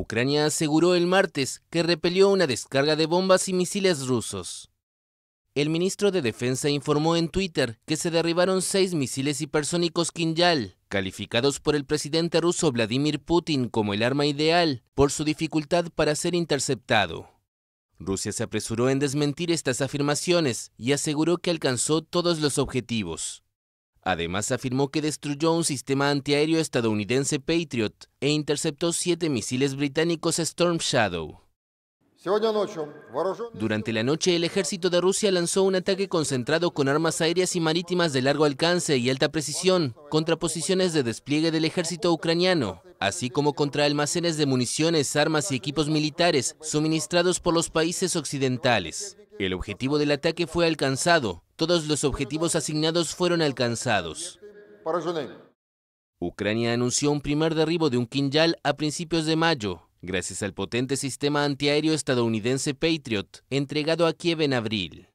Ucrania aseguró el martes que repelió una descarga de bombas y misiles rusos. El ministro de Defensa informó en Twitter que se derribaron seis misiles hipersónicos Kinjal, calificados por el presidente ruso Vladimir Putin como el arma ideal por su dificultad para ser interceptado. Rusia se apresuró en desmentir estas afirmaciones y aseguró que alcanzó todos los objetivos. Además, afirmó que destruyó un sistema antiaéreo estadounidense Patriot e interceptó siete misiles británicos Storm Shadow. Durante la noche, el ejército de Rusia lanzó un ataque concentrado con armas aéreas y marítimas de largo alcance y alta precisión contra posiciones de despliegue del ejército ucraniano, así como contra almacenes de municiones, armas y equipos militares suministrados por los países occidentales. El objetivo del ataque fue alcanzado, todos los objetivos asignados fueron alcanzados. Ucrania anunció un primer derribo de un Kinjal a principios de mayo, gracias al potente sistema antiaéreo estadounidense Patriot, entregado a Kiev en abril.